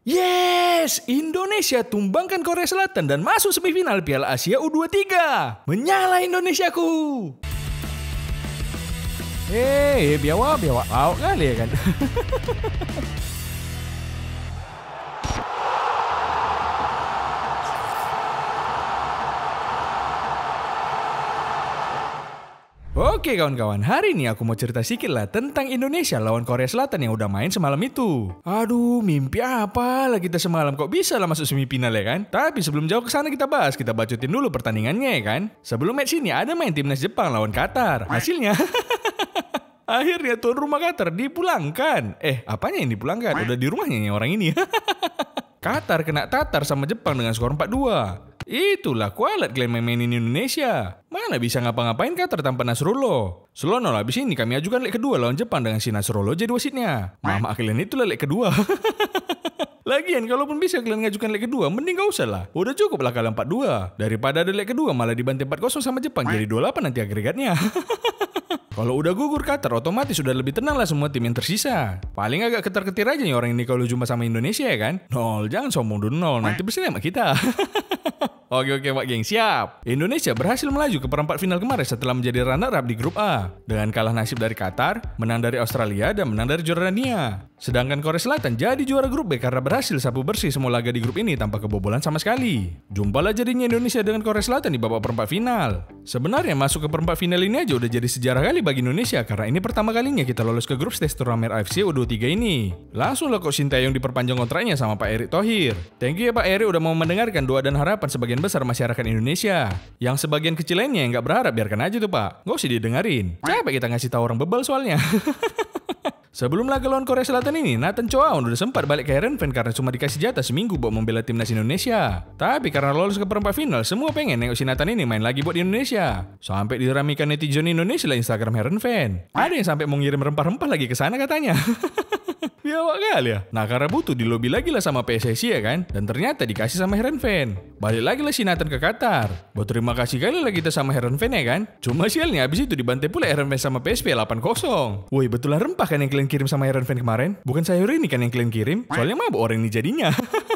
Yes, Indonesia tumbangkan Korea Selatan dan masuk semifinal Piala Asia U23. Menyala Indonesiaku. Eh, hey, biawa, biawa. Wow kali ya kan. Oke kawan-kawan, hari ini aku mau cerita sedikit lah tentang Indonesia lawan Korea Selatan yang udah main semalam itu. Aduh, mimpi apa lah kita semalam kok bisa lah masuk semifinal ya kan? Tapi sebelum jauh ke sana kita bahas, kita bacotin dulu pertandingannya ya kan. Sebelum match ini ada main timnas Jepang lawan Qatar. Hasilnya Akhirnya tuan rumah Qatar dipulangkan. Eh, apanya yang dipulangkan? Udah di rumahnya nih orang ini. Qatar kena Tatar sama Jepang dengan skor 4-2. Itulah kualat Glenn main-mainin Indonesia. Mana bisa ngapa-ngapain kah tertampan Nasrullah. Selono habis ini kami ajukan leg kedua lawan Jepang dengan si Nasrullah jadi wasitnya. Mama kalian itulah leg kedua. Lagian kalaupun bisa kalian ngajukan leg kedua, mending gak usah lah. Udah cukup lah kalah 4-2. Daripada ada leg kedua malah dibantai 4-0 sama Jepang jadi 28 nanti agregatnya. Kalau udah gugur Qatar, otomatis sudah lebih tenang lah semua tim yang tersisa. Paling agak ketar-ketir aja nih orang ini kalau cuma sama Indonesia ya kan? Nol, jangan sombong dulu nol, nanti bersih sama kita. Oke oke Pak Geng, siap. Indonesia berhasil melaju ke perempat final kemarin setelah menjadi runner-up di grup A dengan kalah nasib dari Qatar, menang dari Australia dan menang dari Jordania. Sedangkan Korea Selatan jadi juara grup B karena berhasil sapu bersih semua laga di grup ini tanpa kebobolan sama sekali. Jumpalah jadinya Indonesia dengan Korea Selatan di babak perempat final. Sebenarnya masuk ke perempat final ini aja udah jadi sejarah kali bagi Indonesia karena ini pertama kalinya kita lolos ke grup stage turnamen AFC U23 ini. Langsung lah kok Sintayong diperpanjang kontraknya sama Pak Erick Thohir. Thank you ya Pak Erick udah mau mendengarkan doa dan harapan sebagai sebagian besar masyarakat Indonesia. Yang sebagian kecilnya yang nggak berharap, biarkan aja tuh pak. Nggak usah didengarin. Capek kita ngasih tahu orang bebal soalnya. Sebelum laga lawan Korea Selatan ini, Nathan Choaon udah sempat balik ke Iron Fan karena cuma dikasih jatah seminggu buat membela timnas Indonesia. Tapi karena lolos ke perempat final, semua pengen nengok si Nathan ini main lagi buat Indonesia. Sampai diramikan netizen Indonesia lah Instagram Iron Fan. Ada yang sampai mau ngirim rempah-rempah lagi ke sana katanya. Biawak iya, kali ya. Nah karena butuh di lobby lagi lah sama PSSI ya kan. Dan ternyata dikasih sama Fan. Balik lagi lah si Nathan ke Qatar. Buat terima kasih kali lah kita sama Fan ya kan. Cuma sialnya abis itu dibantai pula Fan sama PSP 8-0. Woi lah rempah kan yang kalian kirim sama Fan kemarin? Bukan sayur ini kan yang kalian kirim? Soalnya mabuk orang ini jadinya.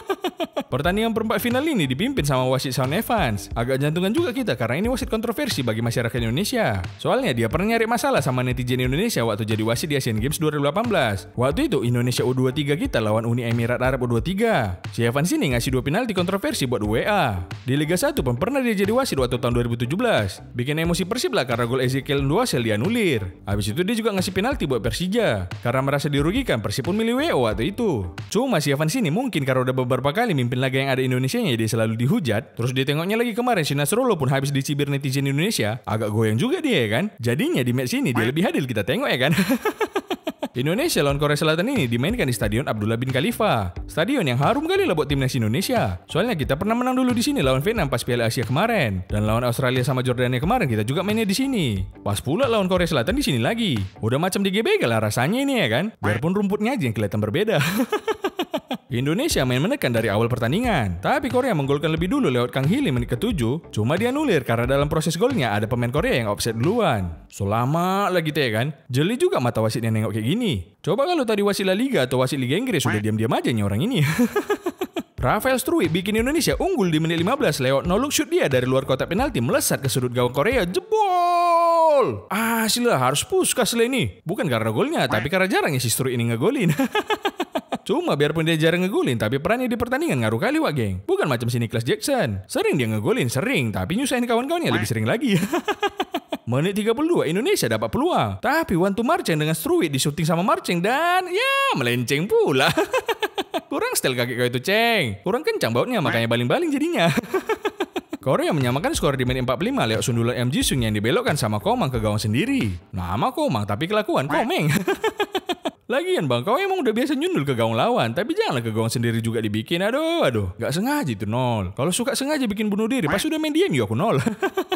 Pertandingan perempat final ini dipimpin sama wasit Sean Evans. Agak jantungan juga kita karena ini wasit kontroversi bagi masyarakat Indonesia. Soalnya dia pernah nyari masalah sama netizen Indonesia waktu jadi wasit di Asian Games 2018. Waktu itu Indonesia U23 kita lawan Uni Emirat Arab U23. Si Evans ini ngasih dua penalti kontroversi buat UEA. Di Liga 1 pun pernah dia jadi wasit waktu tahun 2017. Bikin emosi Persib lah karena gol Ezekiel Nduasel dianulir. Habis itu dia juga ngasih penalti buat Persija. Karena merasa dirugikan Persib pun milih wa waktu itu. Cuma si Evans ini mungkin karena udah beberapa kali mimpin laga yang ada Indonesia nya dia selalu dihujat. Terus dia tengoknya lagi kemarin si Nasrullah pun habis dicibir netizen Indonesia. Agak goyang juga dia ya kan. Jadinya di match ini dia lebih hadir kita tengok ya kan. Indonesia lawan Korea Selatan ini dimainkan di Stadion Abdullah bin Khalifa. Stadion yang harum kali lah buat timnas Indonesia. Soalnya kita pernah menang dulu di sini lawan Vietnam pas Piala Asia kemarin. Dan lawan Australia sama Jordania kemarin kita juga mainnya di sini. Pas pula lawan Korea Selatan di sini lagi. Udah macam di GBK lah rasanya ini ya kan. Biarpun rumputnya aja yang kelihatan berbeda. Indonesia main menekan dari awal pertandingan, tapi Korea menggolkan lebih dulu lewat Kang Hili menit ke-7, cuma dia nulir karena dalam proses golnya ada pemain Korea yang offset duluan. Selama lagi teh kan, jeli juga mata wasitnya nengok kayak gini. Coba kalau tadi wasit La Liga atau wasit Liga Inggris sudah diam-diam aja nih orang ini. Rafael Struik bikin Indonesia unggul di menit 15 lewat Noluk shoot dia dari luar kotak penalti melesat ke sudut gawang Korea jebol. Ah, sila harus puskas kasih ini. Bukan karena golnya, tapi karena jarang ya si Struik ini ngegolin. Cuma biarpun dia jarang ngeguling, tapi perannya di pertandingan ngaruh kali wa geng. Bukan macam sini Nicholas Jackson. Sering dia ngeguling, sering, tapi nyusahin kawan-kawannya lebih sering lagi. Menit 32 Indonesia dapat peluang. Tapi Wantu Marceng dengan Struwit disuting sama Marceng dan ya melenceng pula. Kurang style kaki kau itu, Ceng. Kurang kencang bautnya, makanya baling-baling jadinya. Korea menyamakan skor di menit 45 lewat sundulan MG Sung yang dibelokkan sama Komang ke gawang sendiri. Nama Komang tapi kelakuan Komeng. Lagian bang, kau emang udah biasa nyundul ke gaung lawan, tapi janganlah ke gaung sendiri juga dibikin. Aduh, aduh, gak sengaja itu nol. Kalau suka sengaja bikin bunuh diri, pas udah main yuk ya aku nol.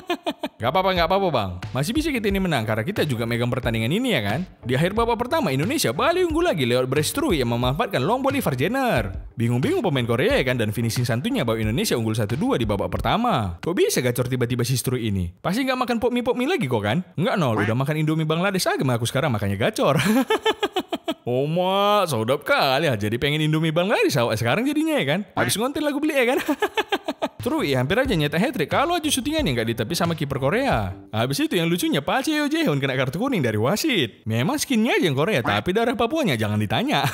gak apa-apa, gak apa-apa bang. Masih bisa kita ini menang karena kita juga megang pertandingan ini ya kan. Di akhir babak pertama Indonesia balik unggul lagi lewat Brestrui yang memanfaatkan long volley Jenner. Bingung-bingung pemain Korea ya kan dan finishing santunya bawa Indonesia unggul 1-2 di babak pertama. Kok bisa gacor tiba-tiba si Strui ini? Pasti gak makan pop mie pop mie lagi kok kan? Enggak nol, udah makan Indomie Bangladesh aja aku sekarang makanya gacor. Oma, oh, sodap kali ya. Jadi pengen Indomie Bangladesh sekarang jadinya ya kan. Habis ngonten lagu beli ya kan. Terus ya hampir aja nyetak hat-trick. Kalau aja syutingan yang gak ditepi sama kiper Korea. Habis itu yang lucunya Pak Yo Jehun kena kartu kuning dari wasit. Memang skinnya aja yang Korea, tapi darah Papuanya jangan ditanya.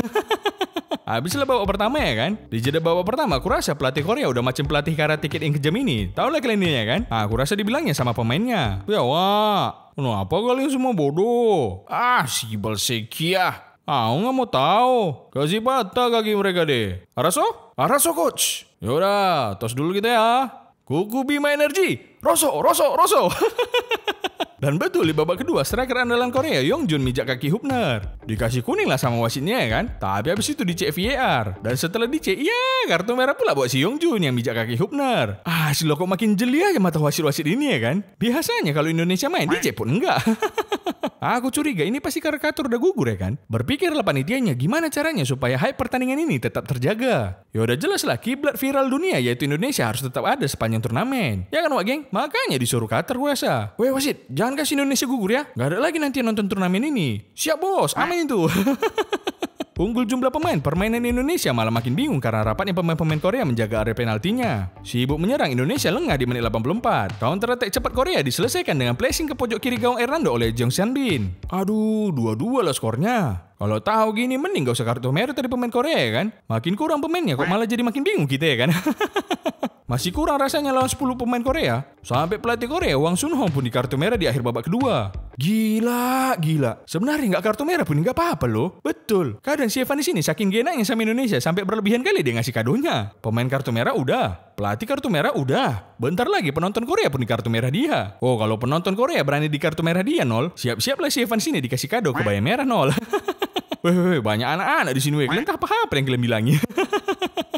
Habislah babak pertama ya kan? Di jeda babak pertama, aku rasa pelatih Korea udah macam pelatih karate tiket yang kejam ini. Tahu lah kalian ini ya kan? Nah, aku rasa dibilangnya sama pemainnya. Ya wah, kenapa kalian semua bodoh? Ah, si Balsekia. Ah, nggak mau tahu. Kasih patah kaki mereka deh. Araso? Araso coach. Yaudah, tos dulu kita ya. Kuku Bima Energy. Roso, Roso, Roso. Dan betul di babak kedua striker andalan Korea Yong Jun mijak kaki Hubner. Dikasih kuning lah sama wasitnya ya kan? Tapi habis itu dicek VAR. Dan setelah dicek, ya kartu merah pula buat si Yong Jun yang mijak kaki Hubner. Ah si kok makin jeli aja mata wasit-wasit ini ya kan? Biasanya kalau Indonesia main dicek pun enggak. Aku curiga ini pasti karikatur udah gugur ya kan? Berpikirlah panitianya gimana caranya supaya hype pertandingan ini tetap terjaga. Ya udah jelas lah kiblat viral dunia yaitu Indonesia harus tetap ada sepanjang turnamen. Ya kan Wak geng? Makanya disuruh Qatar gue rasa. Weh wasit, jangan kasih Indonesia gugur ya. Gak ada lagi nanti nonton turnamen ini. Siap bos, amin itu. Unggul jumlah pemain, permainan Indonesia malah makin bingung karena rapatnya pemain-pemain Korea menjaga area penaltinya. Sibuk menyerang Indonesia lengah di menit 84. Counter attack cepat Korea diselesaikan dengan placing ke pojok kiri gawang Hernando oleh Jong Sean Bin. Aduh, dua-dua lah skornya. Kalau tahu gini mending gak usah kartu merah dari pemain Korea ya kan? Makin kurang pemainnya kok malah jadi makin bingung kita ya kan? Masih kurang rasanya lawan 10 pemain Korea. Sampai pelatih Korea Wang Sun Hong pun di kartu merah di akhir babak kedua. Gila, gila. Sebenarnya nggak kartu merah pun nggak apa-apa loh. Betul. Kadang si Evan di sini saking genanya sama Indonesia sampai berlebihan kali dia ngasih kadonya. Pemain kartu merah udah, pelatih kartu merah udah. Bentar lagi penonton Korea pun di kartu merah dia. Oh, kalau penonton Korea berani di kartu merah dia nol, siap-siaplah si Evan sini dikasih kado kebaya merah nol. Weh, banyak anak-anak di sini, weh. Kalian apa-apa yang kalian bilangnya.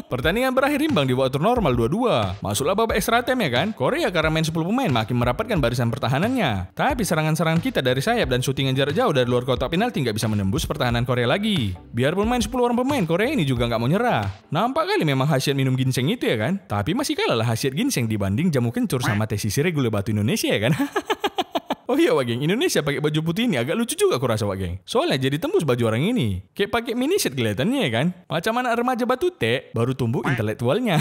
Pertandingan berakhir imbang di waktu normal 2-2. Masuklah babak extra time ya kan? Korea karena main 10 pemain makin merapatkan barisan pertahanannya. Tapi serangan-serangan kita dari sayap dan syutingan jarak jauh dari luar kotak penalti nggak bisa menembus pertahanan Korea lagi. Biarpun main 10 orang pemain, Korea ini juga nggak mau nyerah. Nampak kali memang hasil minum ginseng itu ya kan? Tapi masih kalah lah hasil ginseng dibanding jamu kencur sama teh regula batu Indonesia ya kan? Oh iya Wak Geng, Indonesia pakai baju putih ini agak lucu juga aku rasa Wak Geng. Soalnya jadi tembus baju orang ini. Kayak pakai mini set kelihatannya ya kan? Macam anak remaja batu teh, baru tumbuh intelektualnya.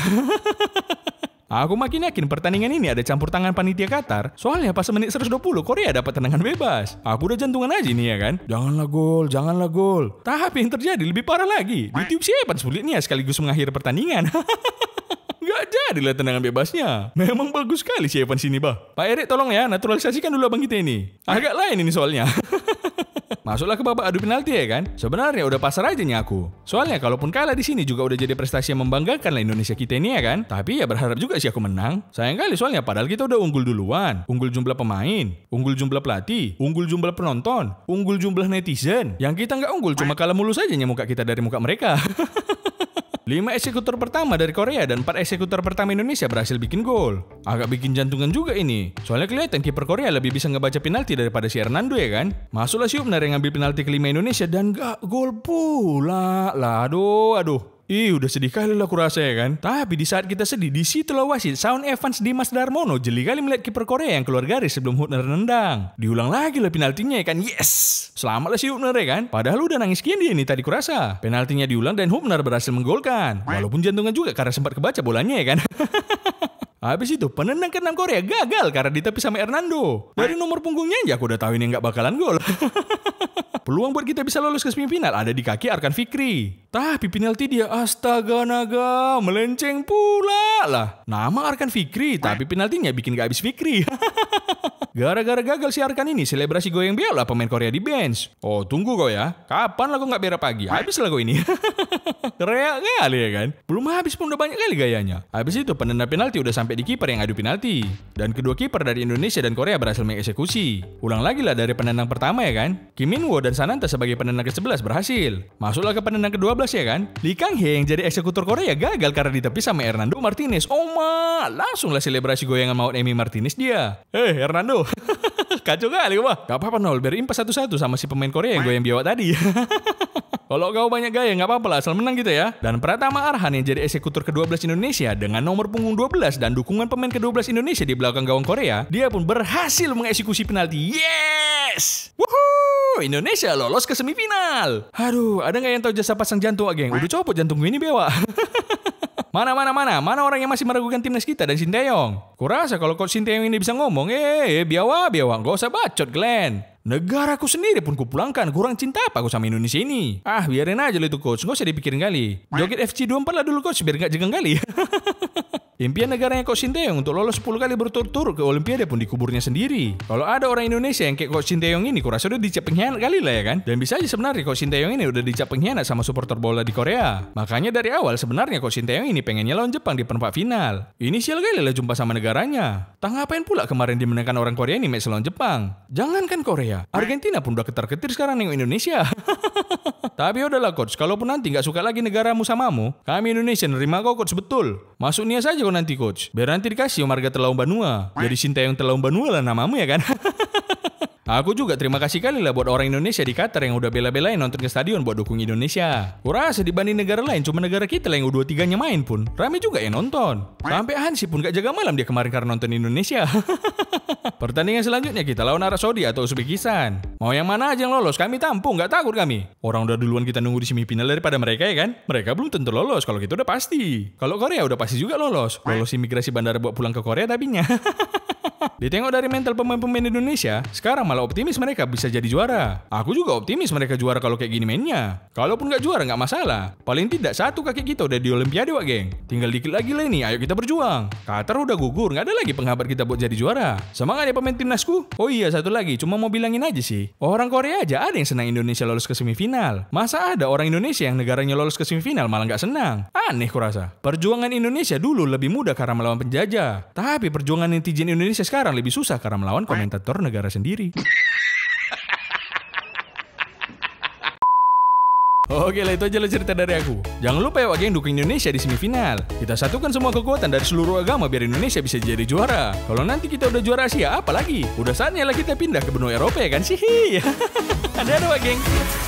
Aku makin yakin pertandingan ini ada campur tangan panitia Qatar. Soalnya pas menit 120 Korea dapat tendangan bebas. Aku udah jantungan aja nih ya kan. Janganlah gol, janganlah gol. Tahap yang terjadi lebih parah lagi. Ditiup si siapa sulitnya sekaligus mengakhiri pertandingan. ada tendangan bebasnya. Memang bagus sekali si Evan sini, bah. Pak Erik tolong ya, naturalisasikan dulu abang kita ini. Agak lain ini soalnya. Masuklah ke babak adu penalti ya kan? Sebenarnya udah pasar aja nih aku. Soalnya kalaupun kalah di sini juga udah jadi prestasi yang membanggakan lah Indonesia kita ini ya kan? Tapi ya berharap juga sih aku menang. Sayang kali soalnya padahal kita udah unggul duluan. Unggul jumlah pemain, unggul jumlah pelatih, unggul jumlah penonton, unggul jumlah netizen. Yang kita nggak unggul cuma kalah mulus aja muka kita dari muka mereka. 5 eksekutor pertama dari Korea dan 4 eksekutor pertama Indonesia berhasil bikin gol. Agak bikin jantungan juga ini. Soalnya kelihatan kiper Korea lebih bisa ngebaca penalti daripada si Hernando ya kan? Masuklah si Upnar yang ngambil penalti kelima Indonesia dan gak gol pula. Lah aduh aduh. Ih udah sedih kali lah kurasa ya kan. Tapi di saat kita sedih, di situ lah wasit. Sound Evans Dimas Darmono jeli kali melihat kiper Korea yang keluar garis sebelum Hutner nendang. Diulang lagi lah penaltinya ya kan. Yes! Selamat lah si Hutner ya kan. Padahal udah nangis kian dia nih tadi kurasa. Penaltinya diulang dan Hutner berhasil menggolkan. Walaupun jantungan juga karena sempat kebaca bolanya ya kan. Habis itu penendang keenam Korea gagal karena ditepis sama Hernando. Dari nomor punggungnya aja aku udah tahu ini nggak bakalan gol. Peluang buat kita bisa lolos ke semifinal ada di kaki Arkan Fikri. Tapi penalti dia astaga naga, melenceng pula lah. Nama Arkan Fikri, tapi penaltinya bikin gak habis Fikri. Gara-gara gagal si Arkan ini, selebrasi goyang biola pemain Korea di bench. Oh, tunggu kau ya. Kapan lagu gak berapa pagi? Habis lagu ini. teriak kali ya kan? Belum habis pun udah banyak kali gayanya. Habis itu penenda penalti udah sampai di kiper yang adu penalti. Dan kedua kiper dari Indonesia dan Korea berhasil mengeksekusi. Ulang lagi lah dari penendang pertama ya kan? Kim Min Woo dan Sananta sebagai penendang ke-11 berhasil. Masuklah ke penendang ke-12 ya kan? Lee Kang Hee yang jadi eksekutor Korea gagal karena ditepis sama Hernando Martinez. oh ma, langsunglah selebrasi goyangan maut Emi Martinez dia. hey, eh, Hernando, kacau kali wah. Gak apa-apa Nol, biar impas satu-satu sama si pemain Korea yang gue yang biawak tadi. Kalau kau banyak gaya nggak apa-apa lah asal menang gitu ya. Dan Pratama Arhan yang jadi eksekutor ke-12 Indonesia dengan nomor punggung 12 dan dukungan pemain ke-12 Indonesia di belakang gawang Korea, dia pun berhasil mengeksekusi penalti. Yes! Woohoo! Indonesia lolos ke semifinal. Aduh, ada nggak yang tahu jasa pasang jantung, geng? Udah copot jantung gue ini bewa. Mana mana mana mana orang yang masih meragukan timnas kita dan Sinteyong. Kurasa kalau coach Sinteyong ini bisa ngomong, eh, eh, eh biawa biawa, gak usah bacot Glenn. Negaraku sendiri pun kupulangkan. Kurang cinta apa aku sama Indonesia ini? Ah, biarin aja lo itu coach. Nggak usah dipikirin kali. Joget FC24 lah dulu coach, biar nggak jegang kali. Impian negaranya Coach Sinteyong untuk lolos 10 kali berturut-turut ke Olimpiade pun dikuburnya sendiri. Kalau ada orang Indonesia yang kayak Coach Sinteyong ini, kurasa udah dicap pengkhianat kali lah ya kan? Dan bisa aja sebenarnya Coach Sinteyong ini udah dicap pengkhianat sama supporter bola di Korea. Makanya dari awal sebenarnya Coach Sinteyong ini pengennya lawan Jepang di perempat final. Ini sial kali lah jumpa sama negaranya. Tak ngapain pula kemarin dimenangkan orang Korea ini match lawan Jepang. Jangankan Korea, Argentina pun udah ketar-ketir sekarang nengok Indonesia. Tapi udahlah coach, kalaupun nanti nggak suka lagi negaramu samamu, kami Indonesia nerima kok coach betul. Masuk nia saja Kau nanti coach. Biar nanti dikasih Marga terlalu Banua. Jadi Sinta yang terlalu Banua lah namamu ya kan. Aku juga terima kasih kali lah buat orang Indonesia di Qatar yang udah bela-belain nonton ke stadion buat dukung Indonesia. Kurasa dibanding negara lain, cuma negara kita lah yang udah tiganya main pun. Rame juga yang nonton. Sampai Hansi pun gak jaga malam dia kemarin karena nonton Indonesia. Pertandingan selanjutnya kita lawan Arab Saudi atau Uzbekistan. Mau yang mana aja yang lolos, kami tampung, gak takut kami. Orang udah duluan kita nunggu di semifinal daripada mereka ya kan? Mereka belum tentu lolos, kalau gitu udah pasti. Kalau Korea udah pasti juga lolos. Lolos imigrasi bandara buat pulang ke Korea tapinya. Ditengok dari mental pemain-pemain Indonesia, sekarang malah optimis mereka bisa jadi juara. Aku juga optimis mereka juara kalau kayak gini mainnya. Kalaupun nggak juara nggak masalah. Paling tidak satu kaki kita udah di Olimpiade wak geng. Tinggal dikit lagi lah ini, ayo kita berjuang. Qatar udah gugur, nggak ada lagi penghambat kita buat jadi juara. Semangat ya pemain timnasku. Oh iya satu lagi, cuma mau bilangin aja sih. Orang Korea aja ada yang senang Indonesia lolos ke semifinal. Masa ada orang Indonesia yang negaranya lolos ke semifinal malah nggak senang? Aneh kurasa. Perjuangan Indonesia dulu lebih mudah karena melawan penjajah. Tapi perjuangan netizen Indonesia sekarang lebih susah karena melawan komentator negara sendiri. Oke lah itu aja lah cerita dari aku. Jangan lupa ya wagi yang dukung Indonesia di semifinal. Kita satukan semua kekuatan dari seluruh agama biar Indonesia bisa jadi juara. Kalau nanti kita udah juara Asia, apalagi? Udah saatnya lah kita pindah ke benua Eropa ya kan sih. Ada-ada wagi.